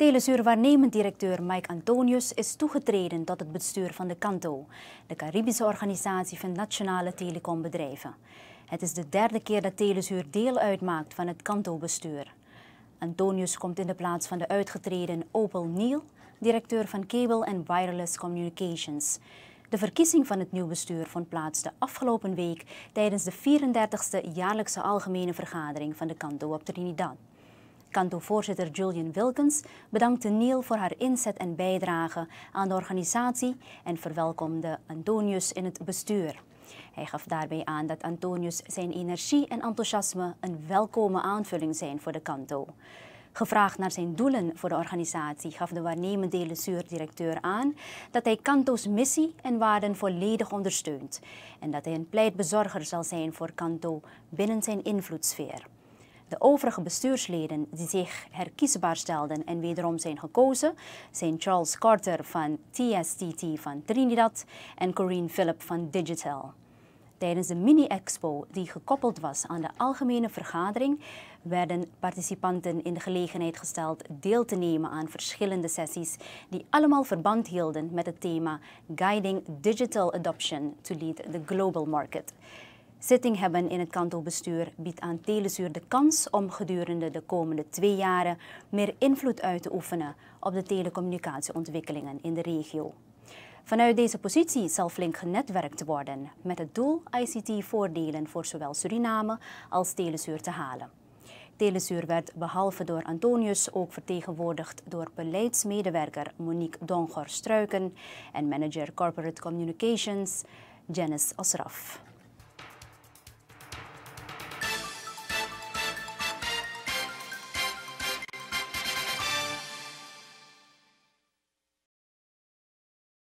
Telezuur waarnemend directeur Mike Antonius is toegetreden tot het bestuur van de Kanto, de Caribische organisatie van nationale telecombedrijven. Het is de derde keer dat Telezuur deel uitmaakt van het Kanto-bestuur. Antonius komt in de plaats van de uitgetreden Opel Neal, directeur van Cable and Wireless Communications. De verkiezing van het nieuw bestuur vond plaats de afgelopen week tijdens de 34e jaarlijkse algemene vergadering van de Kanto op Trinidad voorzitter Julian Wilkins bedankte Neil voor haar inzet en bijdrage aan de organisatie en verwelkomde Antonius in het bestuur. Hij gaf daarbij aan dat Antonius zijn energie en enthousiasme een welkome aanvulling zijn voor de kanto. Gevraagd naar zijn doelen voor de organisatie gaf de waarnemende directeur aan dat hij Kanto's missie en waarden volledig ondersteunt en dat hij een pleitbezorger zal zijn voor Kanto binnen zijn invloedssfeer. De overige bestuursleden die zich herkiesbaar stelden en wederom zijn gekozen zijn Charles Carter van TSTT van Trinidad en Corinne Philip van Digital. Tijdens de mini-expo die gekoppeld was aan de algemene vergadering werden participanten in de gelegenheid gesteld deel te nemen aan verschillende sessies die allemaal verband hielden met het thema Guiding Digital Adoption to Lead the Global Market zitting hebben in het kantoorbestuur biedt aan Telenzuur de kans om gedurende de komende twee jaren meer invloed uit te oefenen op de telecommunicatieontwikkelingen in de regio. Vanuit deze positie zal flink genetwerkt worden met het doel ICT-voordelen voor zowel Suriname als Telenzuur te halen. Telenzuur werd behalve door Antonius ook vertegenwoordigd door beleidsmedewerker Monique Dongor-Struiken en manager Corporate Communications Janice Osraf.